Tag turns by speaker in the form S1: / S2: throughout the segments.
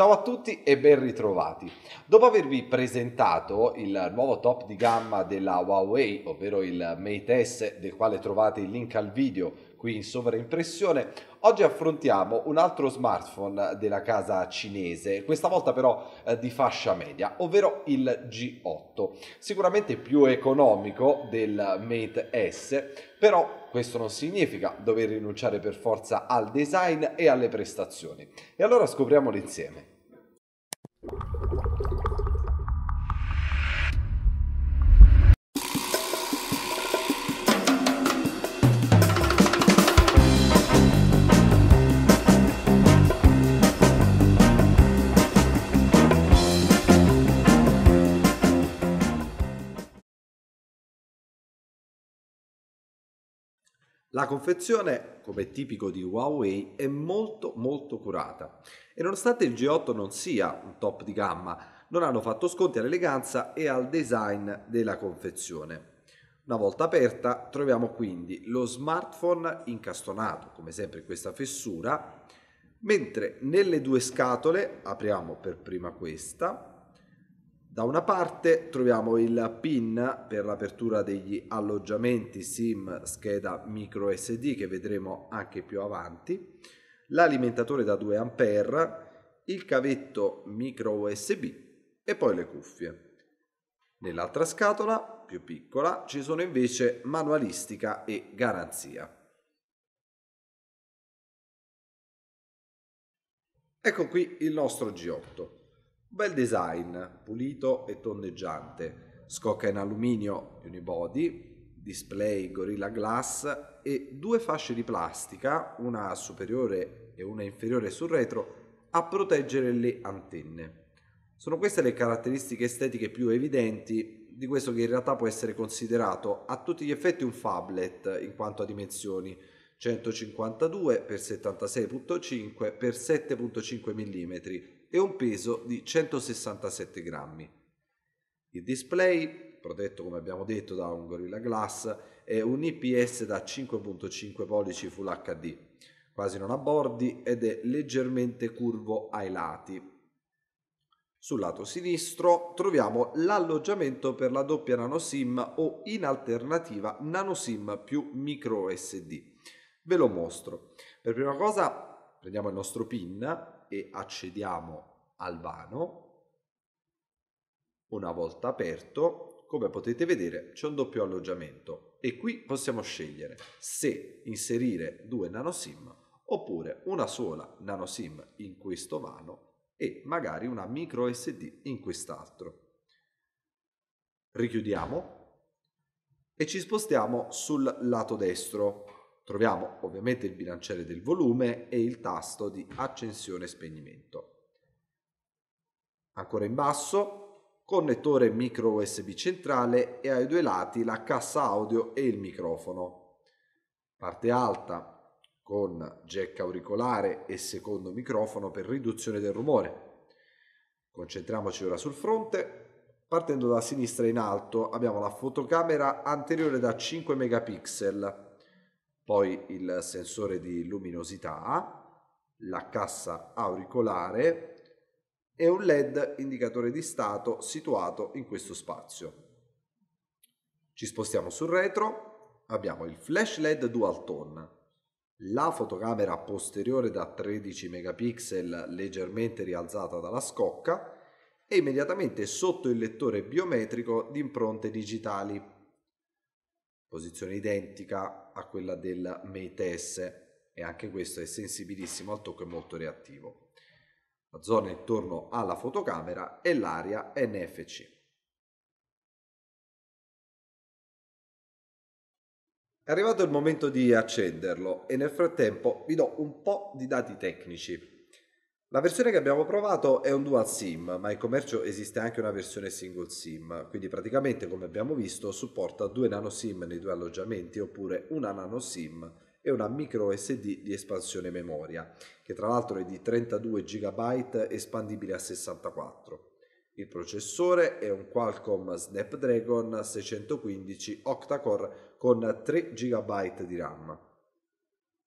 S1: Ciao a tutti e ben ritrovati. Dopo avervi presentato il nuovo top di gamma della Huawei, ovvero il Mate S, del quale trovate il link al video qui in sovraimpressione, oggi affrontiamo un altro smartphone della casa cinese, questa volta però eh, di fascia media, ovvero il G8, sicuramente più economico del Mate S, però questo non significa dover rinunciare per forza al design e alle prestazioni. E allora scopriamolo insieme. La confezione, come tipico di Huawei, è molto molto curata e nonostante il G8 non sia un top di gamma, non hanno fatto sconti all'eleganza e al design della confezione. Una volta aperta troviamo quindi lo smartphone incastonato, come sempre in questa fessura, mentre nelle due scatole apriamo per prima questa da una parte troviamo il PIN per l'apertura degli alloggiamenti SIM scheda micro SD che vedremo anche più avanti, l'alimentatore da 2A, il cavetto micro USB e poi le cuffie. Nell'altra scatola, più piccola, ci sono invece manualistica e garanzia. Ecco qui il nostro G8. Bel design, pulito e tondeggiante, scocca in alluminio unibody, display Gorilla Glass e due fasce di plastica, una superiore e una inferiore sul retro, a proteggere le antenne. Sono queste le caratteristiche estetiche più evidenti di questo che in realtà può essere considerato a tutti gli effetti un phablet in quanto a dimensioni 152 x 76.5 x 7.5 mm e un peso di 167 grammi. Il display, protetto come abbiamo detto da un Gorilla Glass, è un IPS da 5.5 pollici Full HD, quasi non a bordi ed è leggermente curvo ai lati. Sul lato sinistro troviamo l'alloggiamento per la doppia nanoSIM o in alternativa nanoSIM più micro SD. Ve lo mostro. Per prima cosa prendiamo il nostro PIN e accediamo al vano. Una volta aperto, come potete vedere, c'è un doppio alloggiamento e qui possiamo scegliere se inserire due nanosim oppure una sola nanosim in questo vano e magari una micro SD in quest'altro. Richiudiamo e ci spostiamo sul lato destro Troviamo ovviamente il bilanciere del volume e il tasto di accensione e spegnimento. Ancora in basso, connettore micro USB centrale e ai due lati la cassa audio e il microfono. Parte alta con jack auricolare e secondo microfono per riduzione del rumore. Concentriamoci ora sul fronte. Partendo da sinistra in alto abbiamo la fotocamera anteriore da 5 megapixel poi il sensore di luminosità, la cassa auricolare e un LED indicatore di stato situato in questo spazio. Ci spostiamo sul retro, abbiamo il flash LED dual tone, la fotocamera posteriore da 13 megapixel leggermente rialzata dalla scocca e immediatamente sotto il lettore biometrico di impronte digitali posizione identica a quella del METES e anche questo è sensibilissimo al tocco e molto reattivo. La zona intorno alla fotocamera è l'area NFC. È arrivato il momento di accenderlo e nel frattempo vi do un po' di dati tecnici. La versione che abbiamo provato è un dual SIM, ma in commercio esiste anche una versione single SIM, quindi praticamente come abbiamo visto supporta due nano SIM nei due alloggiamenti oppure una nano SIM e una micro SD di espansione memoria, che tra l'altro è di 32 GB espandibile a 64. Il processore è un Qualcomm Snapdragon 615 octa-core con 3 GB di RAM.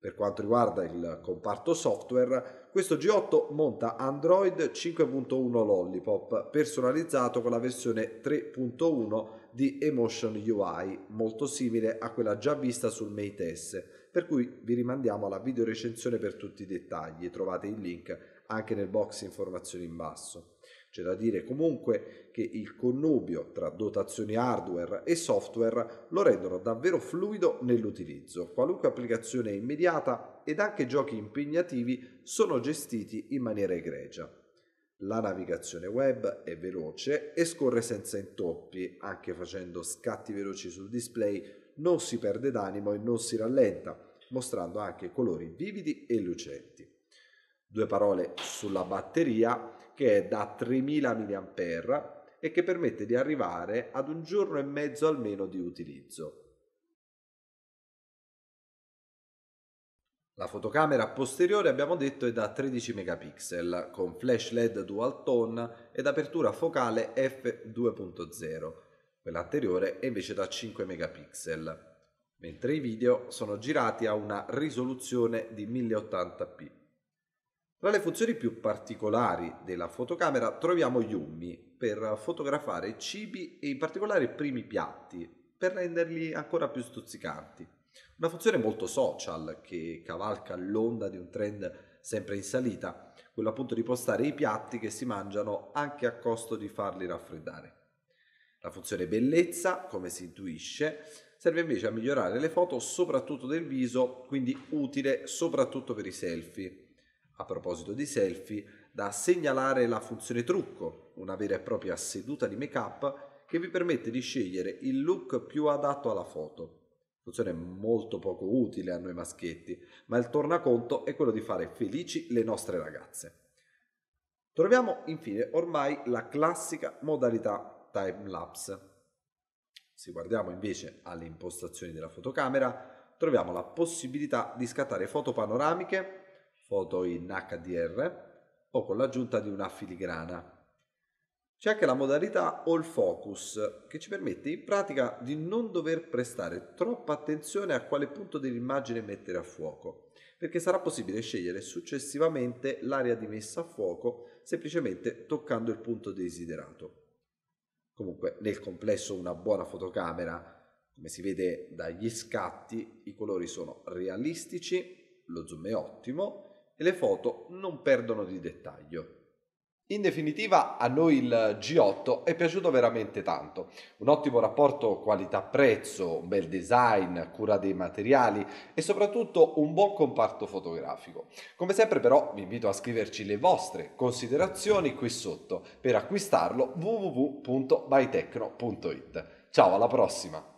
S1: Per quanto riguarda il comparto software, questo G8 monta Android 5.1 Lollipop, personalizzato con la versione 3.1 di Emotion UI, molto simile a quella già vista sul Mate S, per cui vi rimandiamo alla video recensione per tutti i dettagli, trovate il link anche nel box informazioni in basso. C'è da dire comunque che il connubio tra dotazioni hardware e software lo rendono davvero fluido nell'utilizzo. Qualunque applicazione immediata ed anche giochi impegnativi sono gestiti in maniera egregia. La navigazione web è veloce e scorre senza intoppi, anche facendo scatti veloci sul display non si perde d'animo e non si rallenta, mostrando anche colori vividi e lucenti. Due parole sulla batteria che è da 3000 mAh e che permette di arrivare ad un giorno e mezzo almeno di utilizzo. La fotocamera posteriore abbiamo detto è da 13 megapixel con flash LED dual tone ed apertura focale f2.0. Quella anteriore è invece da 5 megapixel, mentre i video sono girati a una risoluzione di 1080p. Tra le funzioni più particolari della fotocamera troviamo gli ummi per fotografare cibi e in particolare primi piatti per renderli ancora più stuzzicanti. Una funzione molto social che cavalca l'onda di un trend sempre in salita, quello appunto di postare i piatti che si mangiano anche a costo di farli raffreddare. La funzione bellezza, come si intuisce, serve invece a migliorare le foto soprattutto del viso, quindi utile soprattutto per i selfie a proposito di selfie, da segnalare la funzione trucco, una vera e propria seduta di make-up che vi permette di scegliere il look più adatto alla foto. Funzione molto poco utile a noi maschietti, ma il tornaconto è quello di fare felici le nostre ragazze. Troviamo infine ormai la classica modalità time-lapse. Se guardiamo invece alle impostazioni della fotocamera, troviamo la possibilità di scattare foto panoramiche foto in HDR o con l'aggiunta di una filigrana. C'è anche la modalità All Focus che ci permette in pratica di non dover prestare troppa attenzione a quale punto dell'immagine mettere a fuoco, perché sarà possibile scegliere successivamente l'area di messa a fuoco semplicemente toccando il punto desiderato. Comunque nel complesso una buona fotocamera, come si vede dagli scatti, i colori sono realistici, lo zoom è ottimo e le foto non perdono di dettaglio. In definitiva, a noi il G8 è piaciuto veramente tanto. Un ottimo rapporto qualità-prezzo, un bel design, cura dei materiali e soprattutto un buon comparto fotografico. Come sempre però vi invito a scriverci le vostre considerazioni qui sotto per acquistarlo www.bytecno.it. Ciao, alla prossima!